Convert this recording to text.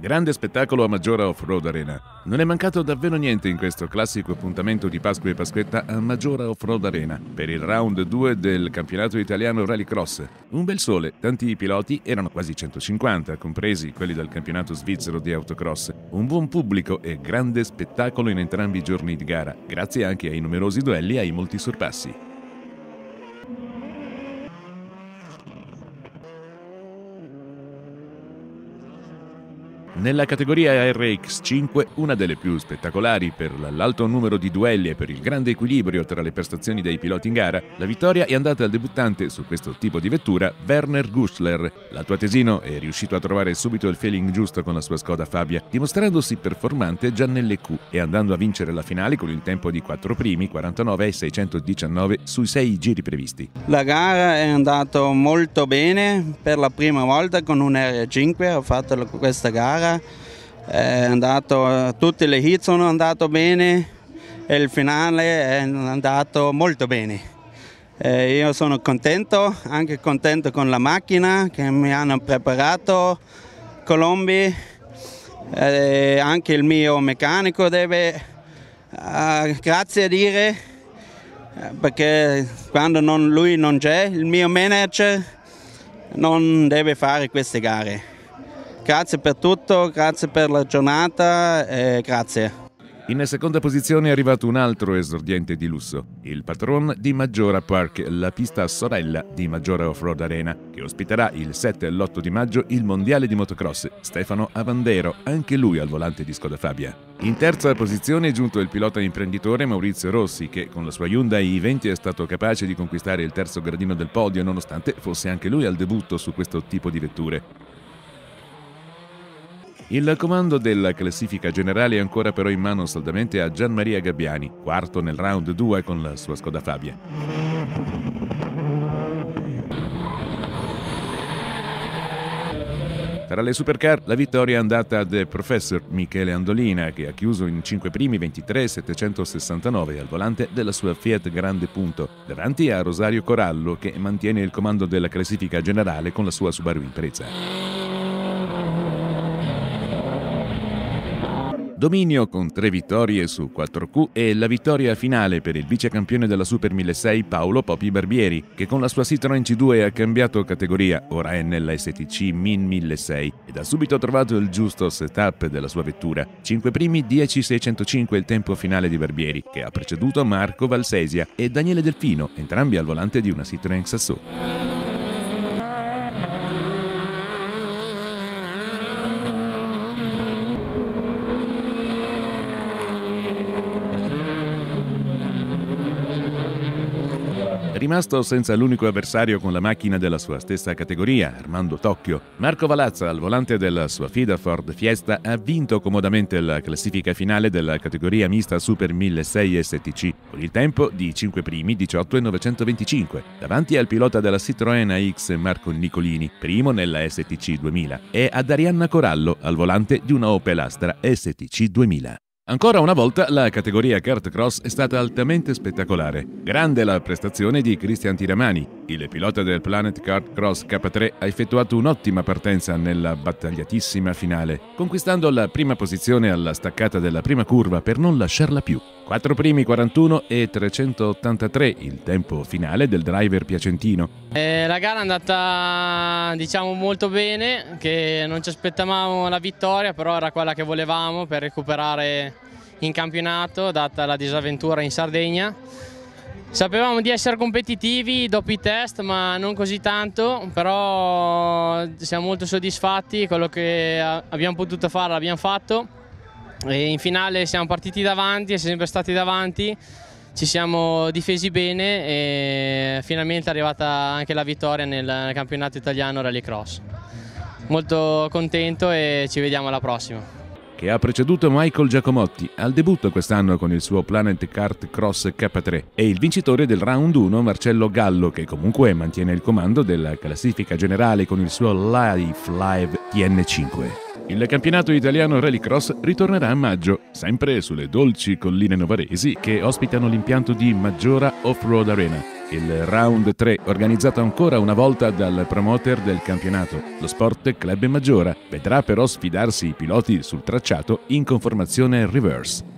Grande spettacolo a Maggiora Off-Road Arena. Non è mancato davvero niente in questo classico appuntamento di Pasqua e Pasquetta a Maggiora Off-Road Arena per il round 2 del campionato italiano Rallycross. Un bel sole, tanti piloti erano quasi 150, compresi quelli del campionato svizzero di autocross. Un buon pubblico e grande spettacolo in entrambi i giorni di gara, grazie anche ai numerosi duelli e ai molti sorpassi. Nella categoria RX5, una delle più spettacolari per l'alto numero di duelli e per il grande equilibrio tra le prestazioni dei piloti in gara, la vittoria è andata al debuttante su questo tipo di vettura Werner Guschler. L'altoatesino è riuscito a trovare subito il feeling giusto con la sua Skoda Fabia, dimostrandosi performante già nelle Q e andando a vincere la finale con il tempo di 4 primi, 49 e 619 sui 6 giri previsti. La gara è andata molto bene, per la prima volta con un R5 ho fatto questa gara gara, andato, tutte le hit sono andate bene e il finale è andato molto bene. Eh, io sono contento, anche contento con la macchina che mi hanno preparato Colombi, eh, anche il mio meccanico deve eh, grazie dire perché quando non, lui non c'è il mio manager non deve fare queste gare. Grazie per tutto, grazie per la giornata e grazie. In seconda posizione è arrivato un altro esordiente di lusso, il patron di Maggiora Park, la pista sorella di Maggiora Offroad Arena, che ospiterà il 7 e l'8 di maggio il mondiale di motocross, Stefano Avandero, anche lui al volante di Skoda Fabia. In terza posizione è giunto il pilota imprenditore Maurizio Rossi, che con la sua Hyundai i20 è stato capace di conquistare il terzo gradino del podio, nonostante fosse anche lui al debutto su questo tipo di vetture. Il comando della classifica generale è ancora però in mano saldamente a Gianmaria Gabbiani, quarto nel round 2 con la sua Skoda Fabia. Tra le supercar la vittoria è andata a The Professor Michele Andolina che ha chiuso in 5 primi 23.769 al volante della sua Fiat Grande Punto, davanti a Rosario Corallo che mantiene il comando della classifica generale con la sua Subaru Impreza. Dominio con tre vittorie su 4Q e la vittoria finale per il vicecampione della Super 1006 Paolo Popi Barbieri, che con la sua Citroen C2 ha cambiato categoria, ora è nella STC Min 1006 ed ha subito trovato il giusto setup della sua vettura. 5 primi, 10.605 il tempo finale di Barbieri, che ha preceduto Marco Valsesia e Daniele Delfino, entrambi al volante di una Citroen Sassou. Rimasto senza l'unico avversario con la macchina della sua stessa categoria, Armando Tocchio, Marco Valazza al volante della sua FIDA Ford Fiesta ha vinto comodamente la classifica finale della categoria mista Super 1600 STC con il tempo di 5 primi 18 e 925 davanti al pilota della Citroën AX Marco Nicolini, primo nella STC 2000, e ad Arianna Corallo al volante di una Opel Astra STC 2000. Ancora una volta la categoria kart cross è stata altamente spettacolare. Grande la prestazione di Cristian Tiramani, il pilota del Planet Kart Cross K3 ha effettuato un'ottima partenza nella battagliatissima finale, conquistando la prima posizione alla staccata della prima curva per non lasciarla più. 4 primi 41 e 383 il tempo finale del driver piacentino. Eh, la gara è andata diciamo molto bene, che non ci aspettavamo la vittoria, però era quella che volevamo per recuperare in campionato, data la disavventura in Sardegna Sapevamo di essere competitivi dopo i test, ma non così tanto, però siamo molto soddisfatti, quello che abbiamo potuto fare l'abbiamo fatto. E in finale siamo partiti davanti siamo sempre stati davanti, ci siamo difesi bene e finalmente è arrivata anche la vittoria nel campionato italiano Rallycross. Molto contento e ci vediamo alla prossima che ha preceduto Michael Giacomotti al debutto quest'anno con il suo Planet Kart Cross K3 e il vincitore del round 1 Marcello Gallo che comunque mantiene il comando della classifica generale con il suo Life Live TN5. Il campionato italiano Rallycross ritornerà a maggio, sempre sulle dolci colline novaresi che ospitano l'impianto di Maggiora Off-Road Arena il round 3, organizzato ancora una volta dal promoter del campionato, lo Sport Club Maggiora, vedrà però sfidarsi i piloti sul tracciato in conformazione reverse.